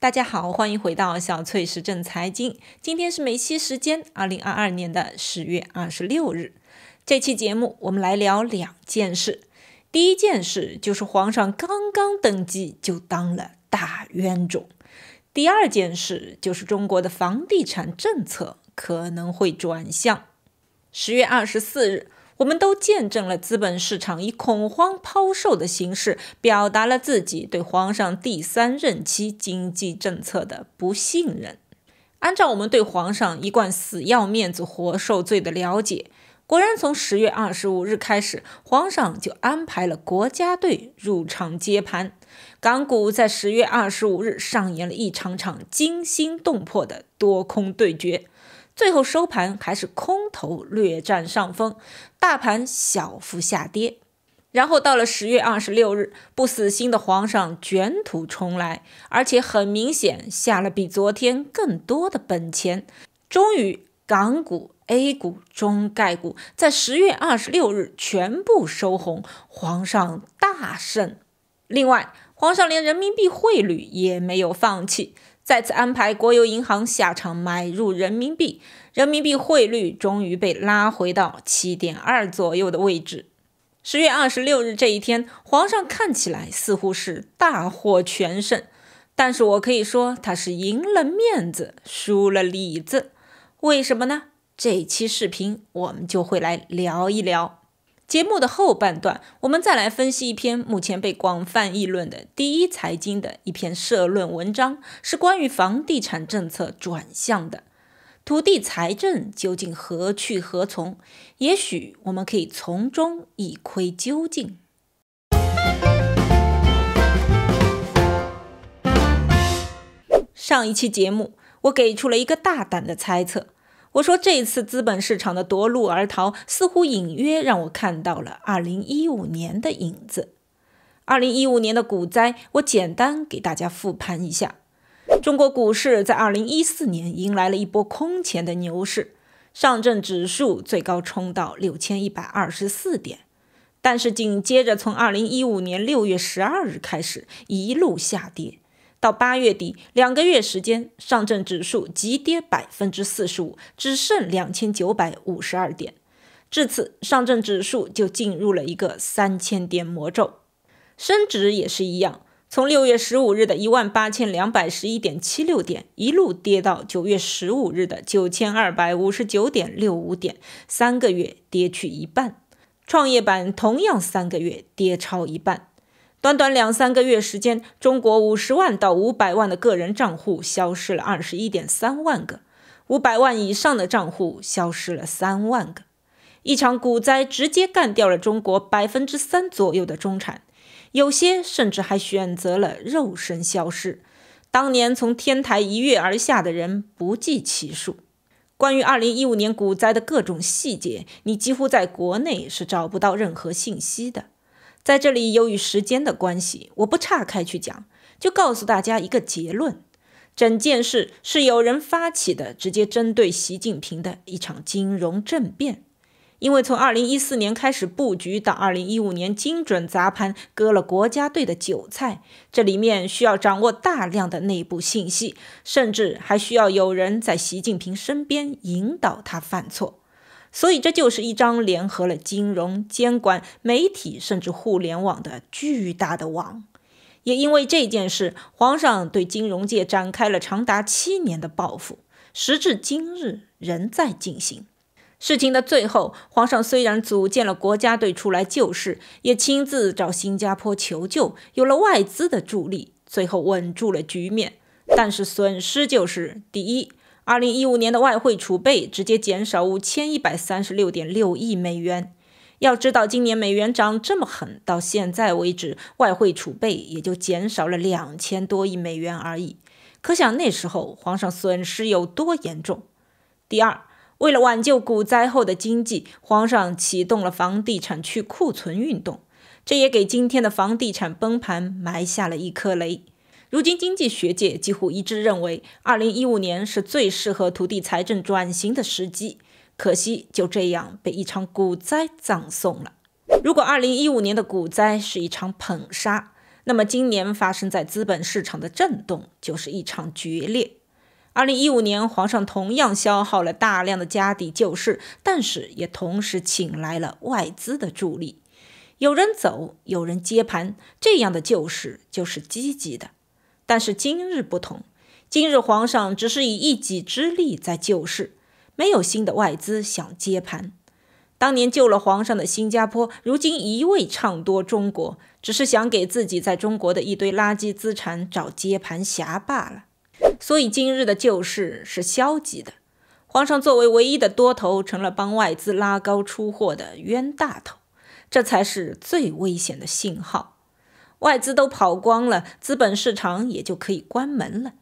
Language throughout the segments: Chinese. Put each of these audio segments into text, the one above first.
大家好，欢迎回到小翠时政财经。今天是梅西时间二零二二年的十月二十六日。这期节目我们来聊两件事。第一件事就是皇上刚刚登基就当了大冤种。第二件事就是中国的房地产政策可能会转向。十月二十四日。我们都见证了资本市场以恐慌抛售的形式，表达了自己对皇上第三任期经济政策的不信任。按照我们对皇上一贯死要面子活受罪的了解，果然从十月二十五日开始，皇上就安排了国家队入场接盘。港股在十月二十五日上演了一场场惊心动魄的多空对决。最后收盘还是空头略占上风，大盘小幅下跌。然后到了十月二十六日，不死心的皇上卷土重来，而且很明显下了比昨天更多的本钱。终于，港股、A 股、中概股在十月二十六日全部收红，皇上大胜。另外，皇上连人民币汇率也没有放弃。再次安排国有银行下场买入人民币，人民币汇率终于被拉回到七点二左右的位置。十月二十六日这一天，皇上看起来似乎是大获全胜，但是我可以说他是赢了面子，输了里子。为什么呢？这期视频我们就会来聊一聊。节目的后半段，我们再来分析一篇目前被广泛议论的第一财经的一篇社论文章，是关于房地产政策转向的，土地财政究竟何去何从？也许我们可以从中一窥究竟。上一期节目，我给出了一个大胆的猜测。我说，这一次资本市场的夺路而逃，似乎隐约让我看到了2015年的影子。2015年的股灾，我简单给大家复盘一下：中国股市在2014年迎来了一波空前的牛市，上证指数最高冲到6124点，但是紧接着从2015年6月12日开始一路下跌。到八月底，两个月时间，上证指数急跌百分之四十五，只剩两千九百五十二点。至此，上证指数就进入了一个三千点魔咒。深指也是一样，从六月十五日的一万八千两百十一点七六点，一路跌到九月十五日的九千二百五十九点六五点，三个月跌去一半。创业板同样，三个月跌超一半。短短两三个月时间，中国五十万到五百万的个人账户消失了二十一点三万个，五百万以上的账户消失了三万个。一场股灾直接干掉了中国百分之三左右的中产，有些甚至还选择了肉身消失。当年从天台一跃而下的人不计其数。关于二零一五年股灾的各种细节，你几乎在国内是找不到任何信息的。在这里，由于时间的关系，我不岔开去讲，就告诉大家一个结论：整件事是有人发起的，直接针对习近平的一场金融政变。因为从2014年开始布局，到2015年精准砸盘，割了国家队的韭菜，这里面需要掌握大量的内部信息，甚至还需要有人在习近平身边引导他犯错。所以，这就是一张联合了金融监管、媒体甚至互联网的巨大的网。也因为这件事，皇上对金融界展开了长达七年的报复，时至今日仍在进行。事情的最后，皇上虽然组建了国家队出来救市，也亲自找新加坡求救，有了外资的助力，最后稳住了局面，但是损失就是第一。二零一五年的外汇储备直接减少五千一百三十六点六亿美元。要知道，今年美元涨这么狠，到现在为止，外汇储备也就减少了两千多亿美元而已。可想那时候皇上损失有多严重。第二，为了挽救股灾后的经济，皇上启动了房地产去库存运动，这也给今天的房地产崩盘埋下了一颗雷。如今经济学界几乎一致认为，二零一五年是最适合土地财政转型的时机，可惜就这样被一场股灾葬送了。如果二零一五年的股灾是一场捧杀，那么今年发生在资本市场的震动就是一场决裂。二零一五年，皇上同样消耗了大量的家底救市，但是也同时请来了外资的助力。有人走，有人接盘，这样的救市就是积极的。但是今日不同，今日皇上只是以一己之力在救市，没有新的外资想接盘。当年救了皇上的新加坡，如今一味唱多中国，只是想给自己在中国的一堆垃圾资产找接盘侠罢了。所以今日的救市是消极的，皇上作为唯一的多头，成了帮外资拉高出货的冤大头，这才是最危险的信号。外资都跑光了，资本市场也就可以关门了。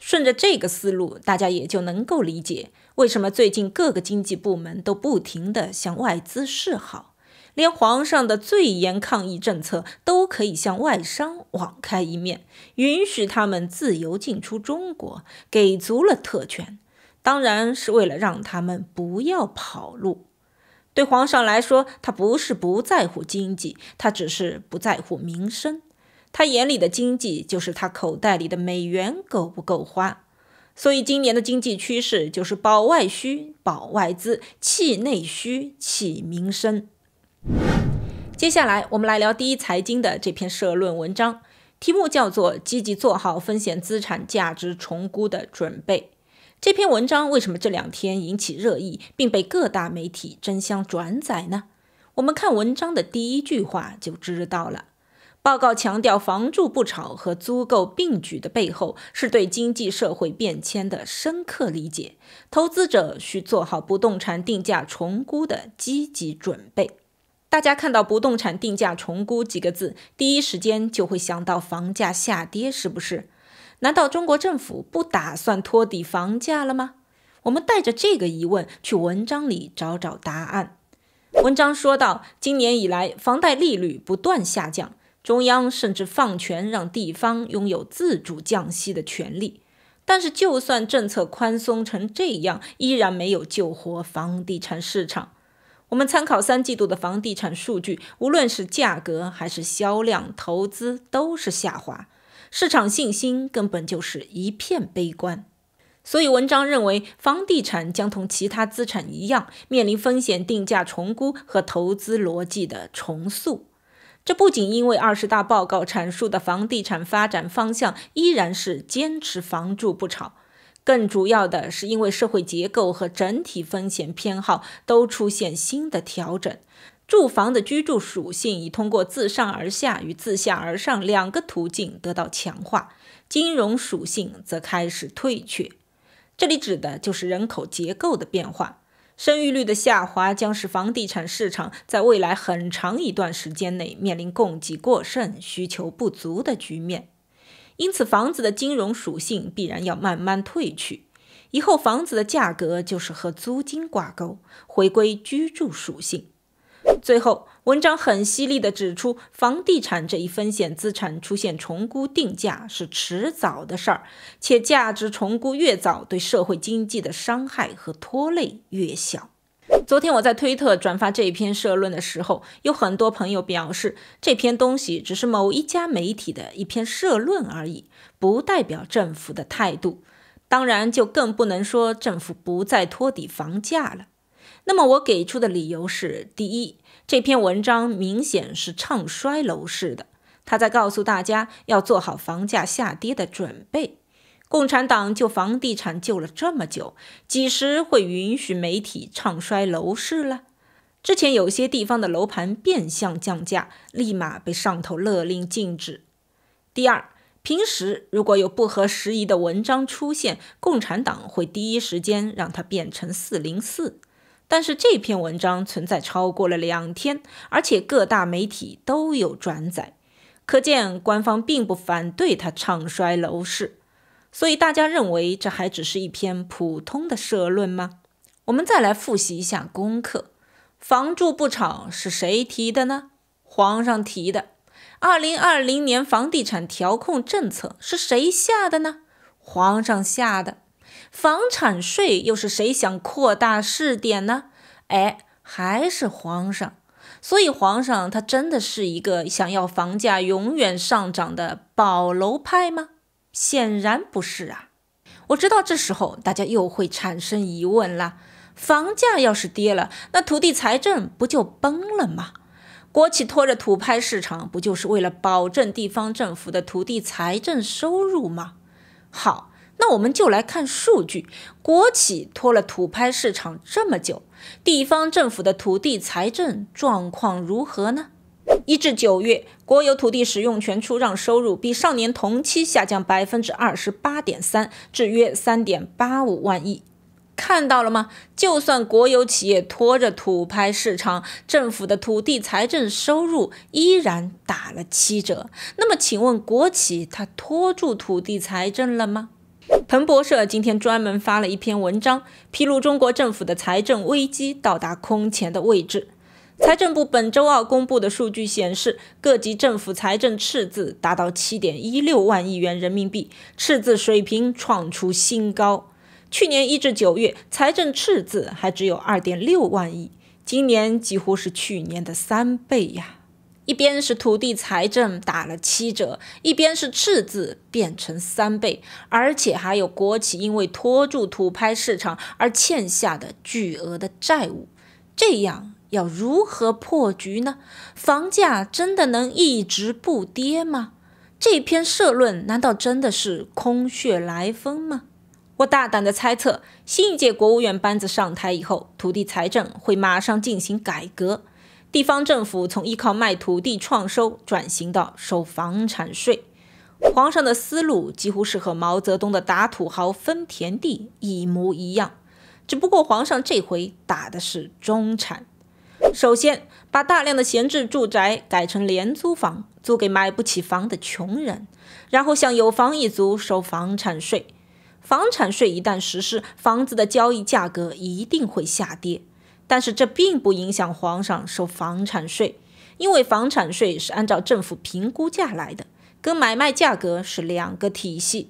顺着这个思路，大家也就能够理解为什么最近各个经济部门都不停地向外资示好，连皇上的最严抗疫政策都可以向外商网开一面，允许他们自由进出中国，给足了特权。当然是为了让他们不要跑路。对皇上来说，他不是不在乎经济，他只是不在乎民生。他眼里的经济就是他口袋里的美元够不够花。所以今年的经济趋势就是保外需、保外资，弃内需、弃民生。接下来我们来聊第一财经的这篇社论文章，题目叫做《积极做好风险资产价值重估的准备》。这篇文章为什么这两天引起热议，并被各大媒体争相转载呢？我们看文章的第一句话就知道了。报告强调“房住不炒”和“租购并举”的背后，是对经济社会变迁的深刻理解。投资者需做好不动产定价重估的积极准备。大家看到“不动产定价重估”几个字，第一时间就会想到房价下跌，是不是？难道中国政府不打算托底房价了吗？我们带着这个疑问去文章里找找答案。文章说到，今年以来，房贷利率不断下降，中央甚至放权让地方拥有自主降息的权利。但是，就算政策宽松成这样，依然没有救活房地产市场。我们参考三季度的房地产数据，无论是价格还是销量、投资，都是下滑。市场信心根本就是一片悲观，所以文章认为房地产将同其他资产一样面临风险定价重估和投资逻辑的重塑。这不仅因为二十大报告阐述的房地产发展方向依然是坚持房住不炒，更主要的是因为社会结构和整体风险偏好都出现新的调整。住房的居住属性已通过自上而下与自下而上两个途径得到强化，金融属性则开始退却。这里指的就是人口结构的变化，生育率的下滑将使房地产市场在未来很长一段时间内面临供给过剩、需求不足的局面。因此，房子的金融属性必然要慢慢退去，以后房子的价格就是和租金挂钩，回归居住属性。最后，文章很犀利地指出，房地产这一风险资产出现重估定价是迟早的事儿，且价值重估越早，对社会经济的伤害和拖累越小。昨天我在推特转发这篇社论的时候，有很多朋友表示，这篇东西只是某一家媒体的一篇社论而已，不代表政府的态度。当然，就更不能说政府不再托底房价了。那么我给出的理由是：第一，这篇文章明显是唱衰楼市的，他在告诉大家要做好房价下跌的准备。共产党救房地产救了这么久，几时会允许媒体唱衰楼市了？之前有些地方的楼盘变相降价，立马被上头勒令禁止。第二，平时如果有不合时宜的文章出现，共产党会第一时间让它变成四零四。但是这篇文章存在超过了两天，而且各大媒体都有转载，可见官方并不反对他唱衰楼市。所以大家认为这还只是一篇普通的社论吗？我们再来复习一下功课：房住不炒是谁提的呢？皇上提的。二零二零年房地产调控政策是谁下的呢？皇上下的。房产税又是谁想扩大试点呢？哎，还是皇上。所以皇上他真的是一个想要房价永远上涨的保楼派吗？显然不是啊。我知道这时候大家又会产生疑问了：房价要是跌了，那土地财政不就崩了吗？国企拖着土拍市场，不就是为了保证地方政府的土地财政收入吗？好。那我们就来看数据，国企拖了土拍市场这么久，地方政府的土地财政状况如何呢？一至九月，国有土地使用权出让收入比上年同期下降百分之二十八点三，至约三点八五万亿。看到了吗？就算国有企业拖着土拍市场，政府的土地财政收入依然打了七折。那么，请问国企它拖住土地财政了吗？彭博社今天专门发了一篇文章，披露中国政府的财政危机到达空前的位置。财政部本周二公布的数据显示，各级政府财政赤字达到七点一六万亿元人民币，赤字水平创出新高。去年一至九月，财政赤字还只有二点六万亿，今年几乎是去年的三倍呀。一边是土地财政打了七折，一边是赤字变成三倍，而且还有国企因为拖住土拍市场而欠下的巨额的债务，这样要如何破局呢？房价真的能一直不跌吗？这篇社论难道真的是空穴来风吗？我大胆的猜测，新一届国务院班子上台以后，土地财政会马上进行改革。地方政府从依靠卖土地创收转型到收房产税，皇上的思路几乎是和毛泽东的打土豪分田地一模一样，只不过皇上这回打的是中产。首先把大量的闲置住宅改成廉租房，租给买不起房的穷人，然后向有房一族收房产税。房产税一旦实施，房子的交易价格一定会下跌。但是这并不影响皇上收房产税，因为房产税是按照政府评估价来的，跟买卖价格是两个体系。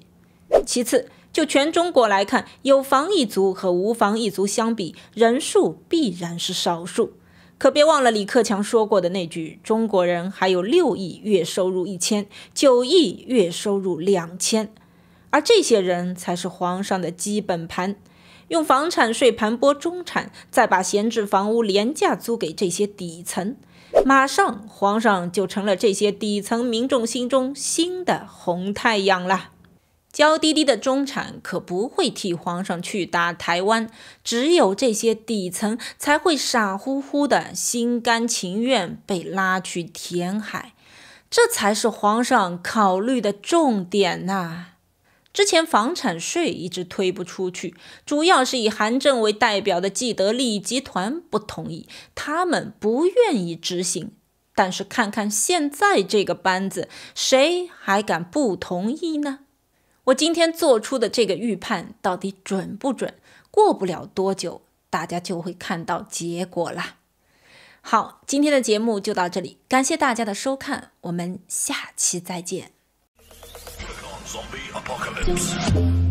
其次，就全中国来看，有房一族和无房一族相比，人数必然是少数。可别忘了李克强说过的那句：中国人还有六亿月收入一千，九亿月收入两千，而这些人才是皇上的基本盘。用房产税盘剥中产，再把闲置房屋廉价租给这些底层，马上皇上就成了这些底层民众心中新的红太阳了。娇滴滴的中产可不会替皇上去打台湾，只有这些底层才会傻乎乎的心甘情愿被拉去填海，这才是皇上考虑的重点呐。之前房产税一直推不出去，主要是以韩正为代表的既得利益集团不同意，他们不愿意执行。但是看看现在这个班子，谁还敢不同意呢？我今天做出的这个预判到底准不准？过不了多久，大家就会看到结果啦。好，今天的节目就到这里，感谢大家的收看，我们下期再见。apocalypse.